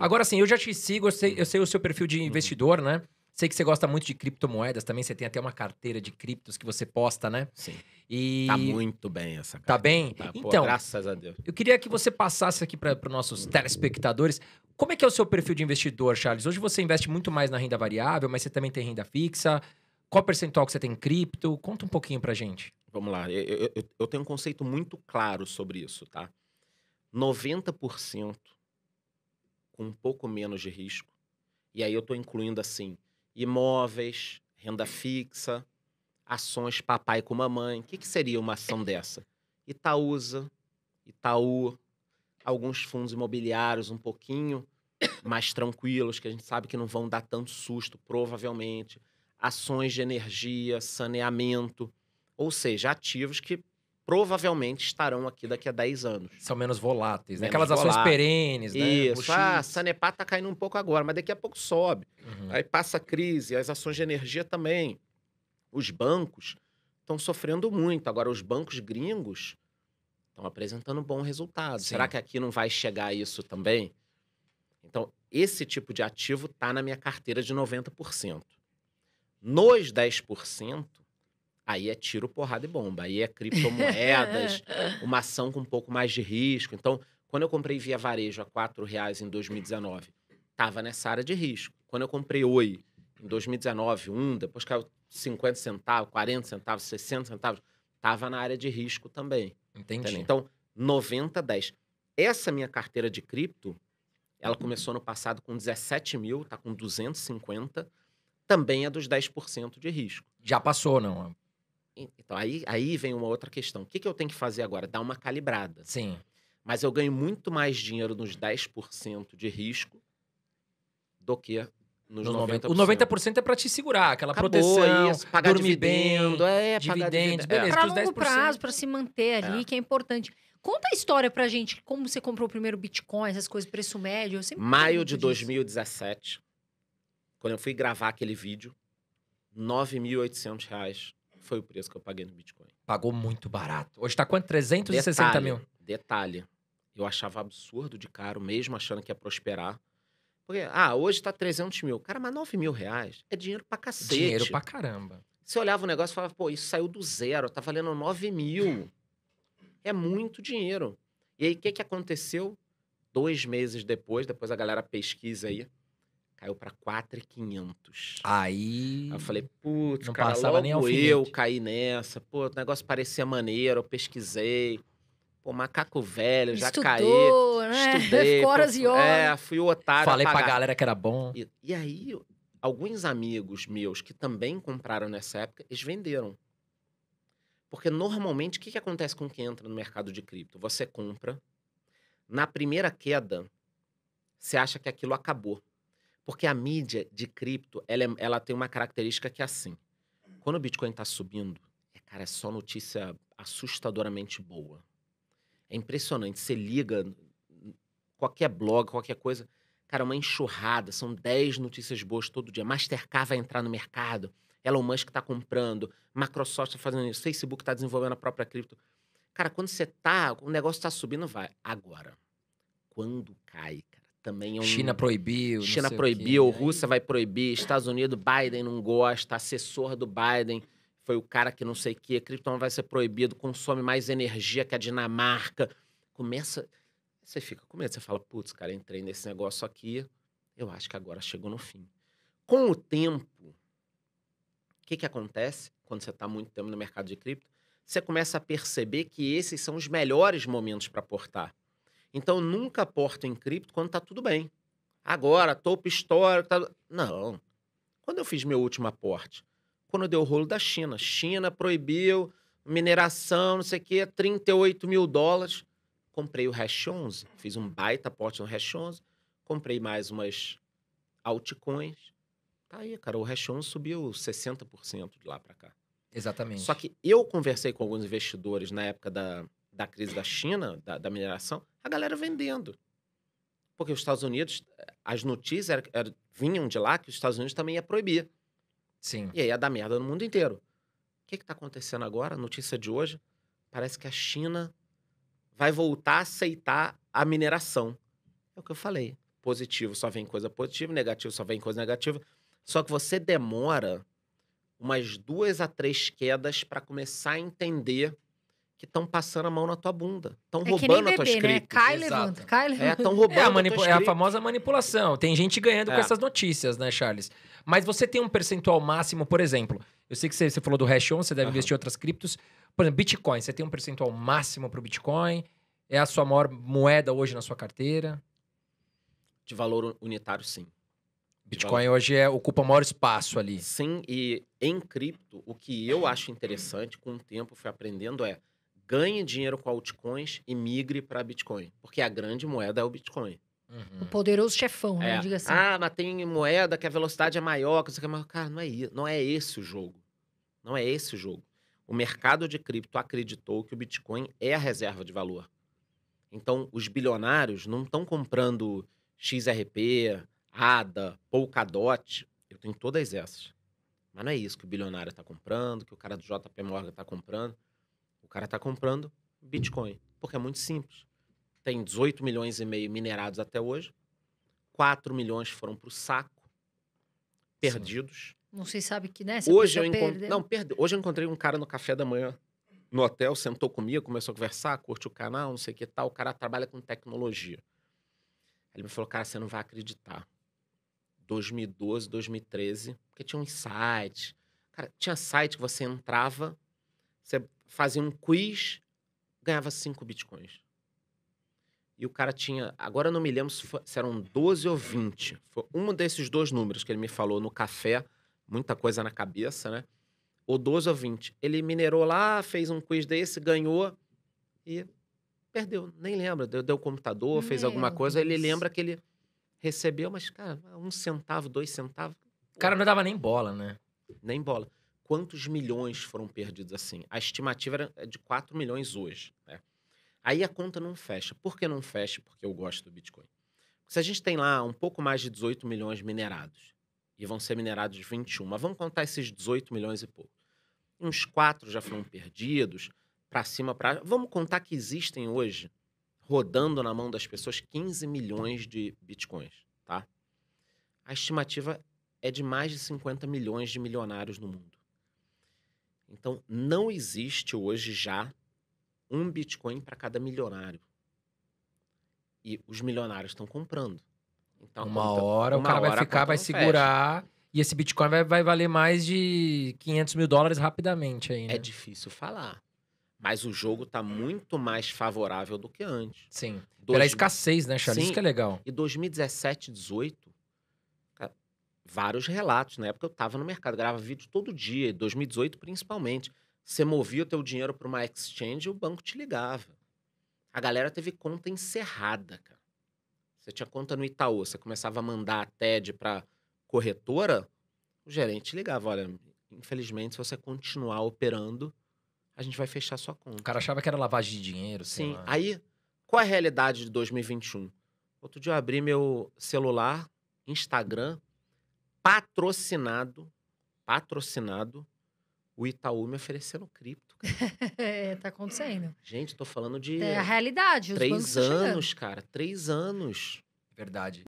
Agora sim, eu já te sigo, eu sei, eu uhum. sei o seu perfil de uhum. investidor, né? Sei que você gosta muito de criptomoedas também, você tem até uma carteira de criptos que você posta, né? Sim. E... Tá muito bem essa tá carteira. Tá bem? Tá, pô, então, graças a Deus. Eu queria que você passasse aqui para os nossos telespectadores. Como é que é o seu perfil de investidor, Charles? Hoje você investe muito mais na renda variável, mas você também tem renda fixa. Qual percentual que você tem em cripto? Conta um pouquinho pra gente. Vamos lá. Eu, eu, eu tenho um conceito muito claro sobre isso, tá? 90% com um pouco menos de risco. E aí eu estou incluindo assim imóveis, renda fixa, ações papai com mamãe. O que, que seria uma ação dessa? Itaúsa, Itaú, alguns fundos imobiliários um pouquinho mais tranquilos, que a gente sabe que não vão dar tanto susto, provavelmente. Ações de energia, saneamento, ou seja, ativos que provavelmente estarão aqui daqui a 10 anos. São menos voláteis, né? Aquelas voláteis. ações perenes, Isso. né? Isso, ah, Sanepar tá caindo um pouco agora, mas daqui a pouco sobe. Uhum. Aí passa a crise, as ações de energia também. Os bancos estão sofrendo muito. Agora, os bancos gringos estão apresentando um bom resultado. Sim. Será que aqui não vai chegar isso também? Então, esse tipo de ativo está na minha carteira de 90%. Nos 10%, Aí é tiro, porrada e bomba. Aí é criptomoedas, uma ação com um pouco mais de risco. Então, quando eu comprei via varejo a R$ reais em 2019, estava nessa área de risco. Quando eu comprei Oi em 2019, um, depois caiu 50 centavos, 40 centavos, 60 centavos, estava na área de risco também. Entendi. Entendeu? Então, 90, 10. Essa minha carteira de cripto, ela começou no passado com 17 mil, está com 250, também é dos 10% de risco. Já passou, não? Então, aí, aí vem uma outra questão. O que, que eu tenho que fazer agora? Dar uma calibrada. Sim. Mas eu ganho muito mais dinheiro nos 10% de risco do que nos no 90%. 90%. O 90% é para te segurar, aquela Acabou proteção, isso, pagar dormir dividendo, bem, é, dividendos, pagar é. beleza. É. Para longo 10%. prazo, para se manter ali, é. que é importante. Conta a história pra gente, como você comprou o primeiro Bitcoin, essas coisas, preço médio. Maio de 2017, quando eu fui gravar aquele vídeo, 9.800 reais foi o preço que eu paguei no Bitcoin. Pagou muito barato. Hoje tá quanto? 360 detalhe, mil. Detalhe. Eu achava absurdo de caro, mesmo achando que ia prosperar. Porque, ah, hoje tá 300 mil. Cara, mas 9 mil reais é dinheiro pra cacete. Dinheiro pra caramba. Você olhava o negócio e falava, pô, isso saiu do zero, tá valendo 9 mil. É muito dinheiro. E aí, o que, que aconteceu? Dois meses depois, depois a galera pesquisa aí, caiu para 4,500. Aí. Aí eu falei, putz, não cara, passava nem ao eu caí nessa. Pô, o negócio parecia maneiro, eu pesquisei. Pô, macaco velho, já Estudou, caí. Né? Estudei. Ficou horas e é, horas. É, fui o otário. Falei pra galera que era bom. E, e aí, alguns amigos meus que também compraram nessa época, eles venderam. Porque normalmente, o que, que acontece com quem entra no mercado de cripto? Você compra, na primeira queda, você acha que aquilo acabou. Porque a mídia de cripto, ela, é, ela tem uma característica que é assim. Quando o Bitcoin está subindo, é, cara, é só notícia assustadoramente boa. É impressionante. Você liga qualquer blog, qualquer coisa, cara, é uma enxurrada. São 10 notícias boas todo dia. Mastercard vai entrar no mercado. Elon Musk está comprando. Microsoft está fazendo isso. Facebook está desenvolvendo a própria cripto. Cara, quando você tá, o negócio está subindo, vai. Agora, quando cai, cara, também é um... China proibiu. China proibiu, que, Rússia aí... vai proibir, Estados Unidos, Biden não gosta, assessor do Biden foi o cara que não sei o que, criptomoeda vai ser proibido, consome mais energia que a Dinamarca. Começa. Você fica com medo, você fala, putz, cara, entrei nesse negócio aqui, eu acho que agora chegou no fim. Com o tempo, o que, que acontece quando você está muito tempo no mercado de cripto? Você começa a perceber que esses são os melhores momentos para aportar. Então, nunca aporto em cripto quando tá tudo bem. Agora, topo histórico. Tá... Não. Quando eu fiz meu último aporte? Quando deu o rolo da China. China proibiu mineração, não sei o quê, 38 mil dólares. Comprei o Hash 11. Fiz um baita aporte no Hash 11. Comprei mais umas altcoins. Tá aí, cara. O Hash 11 subiu 60% de lá para cá. Exatamente. Só que eu conversei com alguns investidores na época da, da crise da China, da, da mineração, a galera vendendo. Porque os Estados Unidos, eh, as notícias era, era, vinham de lá que os Estados Unidos também ia proibir. Sim. E aí ia dar merda no mundo inteiro. O que está acontecendo agora? A notícia de hoje parece que a China vai voltar a aceitar a mineração. É o que eu falei. Positivo só vem coisa positiva, negativo só vem coisa negativa. Só que você demora umas duas a três quedas para começar a entender que estão passando a mão na tua bunda. Estão é roubando bebê, a tua script. Né? Cai, Exato. É, levanta, cai, levanta. É, estão roubando é a, manipu- a é a famosa manipulação. Tem gente ganhando é. com essas notícias, né, Charles? Mas você tem um percentual máximo, por exemplo. Eu sei que você, você falou do Hash 11, você deve uhum. investir em outras criptos. Por exemplo, Bitcoin. Você tem um percentual máximo para o Bitcoin? É a sua maior moeda hoje na sua carteira? De valor unitário, sim. Bitcoin hoje é, ocupa maior espaço ali. Sim, e em cripto, o que eu acho interessante com o tempo fui aprendendo é ganhe dinheiro com altcoins e migre para Bitcoin. Porque a grande moeda é o Bitcoin. Uhum. O poderoso chefão, né? É. Diga assim. Ah, mas tem moeda que a velocidade é maior, que você quer. Mas, cara, não é, não é esse o jogo. Não é esse o jogo. O mercado de cripto acreditou que o Bitcoin é a reserva de valor. Então, os bilionários não estão comprando XRP, ADA, Polkadot. Eu tenho todas essas. Mas não é isso que o bilionário está comprando, que o cara do JP Morgan está comprando. O cara está comprando Bitcoin, porque é muito simples. Tem 18 milhões e meio minerados até hoje, 4 milhões foram para o saco, perdidos. Sim. Não se sabe que, né? Hoje eu, encont... Não, perde... hoje eu encontrei um cara no café da manhã no hotel, sentou comigo, começou a conversar, curte o canal, não sei o que tal. O cara trabalha com tecnologia. Ele me falou, cara, você não vai acreditar. 2012, 2013, porque tinha um site. Cara, tinha site que você entrava, você fazia um quiz, ganhava 5 bitcoins. E o cara tinha. Agora eu não me lembro se, foi, se, eram 12 ou 20. Foi um desses dois números que ele me falou no café, muita coisa na cabeça, né? Ou 12 ou 20. Ele minerou lá, fez um quiz desse, ganhou e perdeu. Nem lembra. Deu, deu computador, fez Meu alguma coisa. Deus. Ele lembra que ele recebeu, mas, cara, um centavo, dois centavos. O cara não dava nem bola, né? Nem bola quantos milhões foram perdidos assim. A estimativa era é, de 4 milhões hoje. Né? Aí a conta não fecha. Por que não fecha? Porque eu gosto do Bitcoin. Se a gente tem lá um pouco mais de 18 milhões minerados, e vão ser minerados 21, mas vamos contar esses 18 milhões e pouco. Uns 4 já foram perdidos, para cima, para. Vamos contar que existem hoje, rodando na mão das pessoas, 15 milhões de bitcoins, tá? A estimativa é de mais de 50 milhões de milionários no mundo. Então, não existe hoje já um Bitcoin para cada milionário. E os milionários estão comprando. Então, uma então, conta, hora uma o cara hora vai ficar, vai segurar. Fecha. E esse Bitcoin vai, vai valer mais de 500 mil dólares rapidamente ainda. Né? É difícil falar. Mas o jogo está muito mais favorável do que antes. Sim. Dois... Pela escassez, né, Charles? Sim. Isso que é legal. E 2017, 2018 vários relatos. Na época eu estava no mercado, grava vídeo todo dia, 2018 principalmente. Você movia o teu dinheiro para uma exchange e o banco te ligava. A galera teve conta encerrada, cara. Você tinha conta no Itaú, você começava a mandar a TED para corretora, o gerente ligava, olha, infelizmente se você continuar operando, a gente vai fechar sua conta. O cara achava que era lavagem de dinheiro, Sim. Lá. Aí, qual é a realidade de 2021? Outro dia eu abri meu celular, Instagram, patrocinado, patrocinado, o Itaú me oferecendo cripto. é, tá acontecendo. Gente, tô falando de. É a realidade. Três tá anos, cara. Três anos. Verdade.